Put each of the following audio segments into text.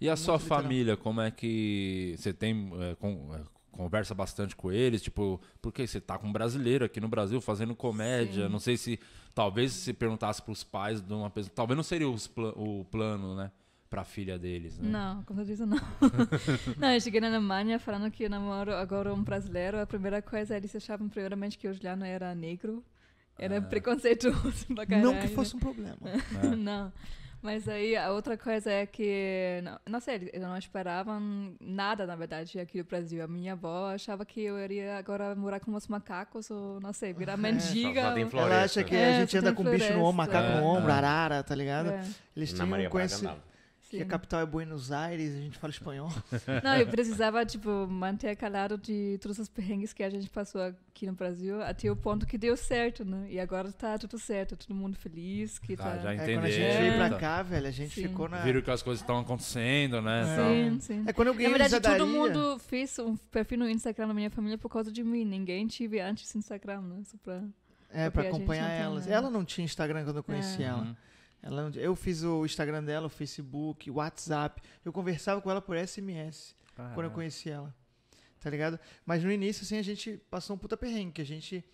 E a sua literal. família, como é que você tem é, com, é, conversa bastante com eles, tipo, porque você tá com um brasileiro aqui no Brasil fazendo comédia, Sim. não sei se talvez se perguntasse para os pais de uma pessoa, talvez não seria o plano, né? Pra filha deles, né? Não, com certeza não. não, eu cheguei na Alemanha falando que eu namoro agora um brasileiro. A primeira coisa, eles achavam primeiramente que o Juliano era negro. Era é. preconceituoso pra caralho. Não que fosse um problema. É. não. Mas aí a outra coisa é que, não, não, sei, eu não esperava nada, na verdade, aqui no Brasil. A minha avó achava que eu iria agora morar com os macacos, ou não sei, virar é, mendiga. É, ou... Ela acha que é, a gente anda com floresta. bicho no ombro, macaco é, no ombro, é. arara, tá ligado? É. Eles tinham com que a capital é Buenos Aires, a gente fala espanhol. Não, eu precisava, tipo, manter calado de todos os perrengues que a gente passou aqui no Brasil, até o ponto que deu certo, né? E agora tá tudo certo, todo mundo feliz. Que ah, tá... já entendi. É, quando a gente veio pra cá, velho, a gente sim. ficou na... Viram que as coisas estão acontecendo, né? É. Então... Sim, sim. É quando eu ganhei Na verdade, todo mundo fez um perfil no Instagram da minha família por causa de mim. Ninguém tive antes Instagram, né? Só pra... É, pra acompanhar elas. Ela não tinha Instagram quando eu conheci é. ela. Uhum. Ela, eu fiz o Instagram dela, o Facebook, o WhatsApp. Eu conversava com ela por SMS Caramba. quando eu conheci ela. Tá ligado? Mas no início, assim, a gente passou um puta perrengue. Que a gente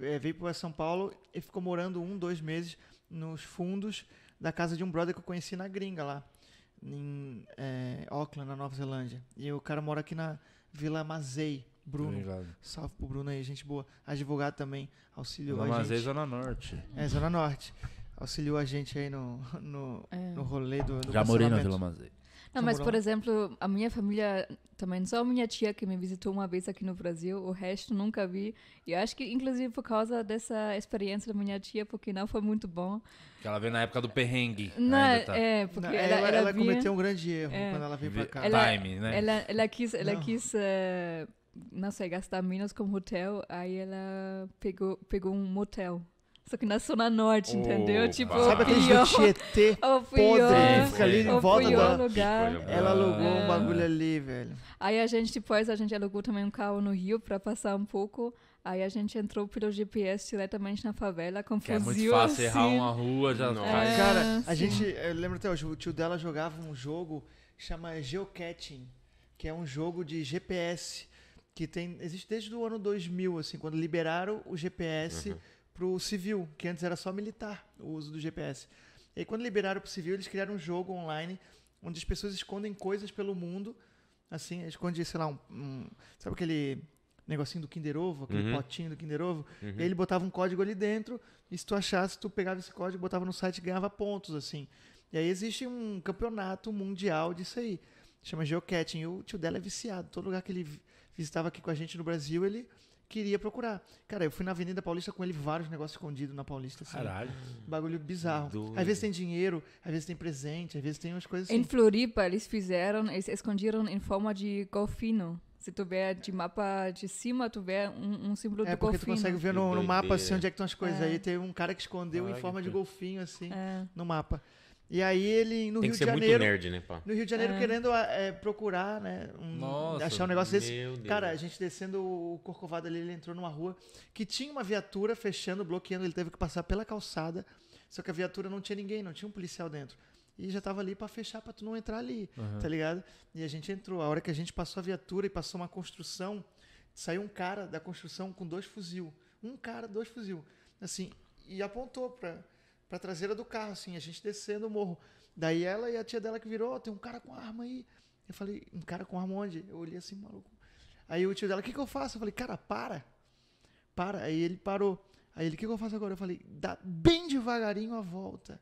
é, veio para São Paulo e ficou morando um, dois meses nos fundos da casa de um brother que eu conheci na gringa lá. Em é, Auckland, na Nova Zelândia. E o cara mora aqui na Vila Mazei. Bruno. Obrigado. Salve pro Bruno aí, gente boa. Advogado também, auxílio Não, Mas é Zona Norte. É, Zona Norte auxiliou a gente aí no, no, é. no rolê do, do Já morei na Vila Mazei. Não, mas, por exemplo, a minha família também, só a minha tia que me visitou uma vez aqui no Brasil, o resto nunca vi. E acho que, inclusive, por causa dessa experiência da minha tia, porque não foi muito bom. Que ela veio na época do perrengue. Não, tá. é, porque não, ela, ela, ela, ela cometeu um grande erro é, quando ela veio pra cá. Ela, Time, né? Ela, ela quis, ela não. quis uh, não sei, gastar menos com hotel, aí ela pegou, pegou um motel só que na Zona Norte, oh, entendeu? Tipo, Sabe aquele pior, Tietê é podre fica ali em volta da... Lugar. Ela alugou é. um bagulho ali, velho. Aí a gente, depois, a gente alugou também um carro no Rio para passar um pouco. Aí a gente entrou pelo GPS diretamente na favela, com que fuzil, É muito fácil assim. errar uma rua, já não. É, Cara, sim. a gente... Eu lembro até hoje, o tio dela jogava um jogo chama Geocaching, que é um jogo de GPS que tem existe desde o ano 2000, assim, quando liberaram o GPS... Uhum pro civil, que antes era só militar o uso do GPS. E aí, quando liberaram pro civil, eles criaram um jogo online onde as pessoas escondem coisas pelo mundo. Assim, esconde, sei lá, um, um sabe aquele negocinho do Kinder Ovo, aquele uhum. potinho do Kinder Ovo. Uhum. E aí ele botava um código ali dentro, e se tu achasse, tu pegava esse código, botava no site e ganhava pontos, assim. E aí existe um campeonato mundial disso aí. Chama Geocaching. E o tio dela é viciado. Todo lugar que ele visitava aqui com a gente no Brasil, ele queria procurar. Cara, eu fui na Avenida Paulista com ele, vários negócios escondidos na Paulista. Assim, Caralho. Bagulho bizarro. Doido. Às vezes tem dinheiro, às vezes tem presente, às vezes tem umas coisas assim. Em Floripa, eles fizeram, eles escondiram em forma de golfinho. Se tu ver de mapa de cima, tu vê um, um símbolo é, do golfinho. É, porque tu consegue ver no, no mapa, assim, onde é que estão as coisas. É. Aí tem um cara que escondeu Ai, em forma que... de golfinho, assim, é. no mapa. E aí ele no Tem Rio de Janeiro. Tem que ser muito nerd, né, pá? No Rio de Janeiro é. querendo ah, é, procurar, né? Um, Nossa, achar um negócio desse. Deus. Cara, a gente descendo o Corcovado ali, ele entrou numa rua que tinha uma viatura fechando, bloqueando, ele teve que passar pela calçada. Só que a viatura não tinha ninguém, não tinha um policial dentro. E já tava ali para fechar para tu não entrar ali, uhum. tá ligado? E a gente entrou. A hora que a gente passou a viatura e passou uma construção, saiu um cara da construção com dois fuzil. Um cara, dois fuzil. Assim, e apontou para pra traseira do carro, assim, a gente descendo o morro. Daí ela e a tia dela que virou, oh, tem um cara com arma aí. Eu falei, um cara com arma onde? Eu olhei assim, maluco. Aí o tio dela, o que, que eu faço? Eu falei, cara, para. Para. Aí ele parou. Aí ele, o que, que eu faço agora? Eu falei, dá bem devagarinho a volta.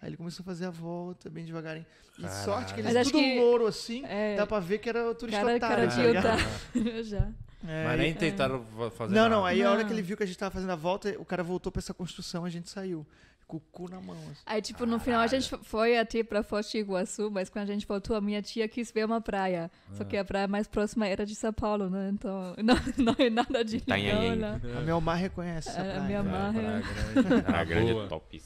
Aí ele começou a fazer a volta, bem devagarinho. E Caralho. sorte que eles Mas é tudo louro assim, é... dá pra ver que era o turista cara, otário. Cara tá eu já. É, Mas nem é... tentaram fazer Não, nada. não. Aí não. a hora que ele viu que a gente tava fazendo a volta, o cara voltou pra essa construção, a gente saiu com o cu na mão. Assim. Aí, tipo, no final a gente foi até pra Foz do Iguaçu, mas quando a gente voltou, a minha tia quis ver uma praia. Só ah. que a praia mais próxima era de São Paulo, né? Então, não, não é nada de tá legal, né? A minha mar reconhece A minha mar é... A é. É é grande é top.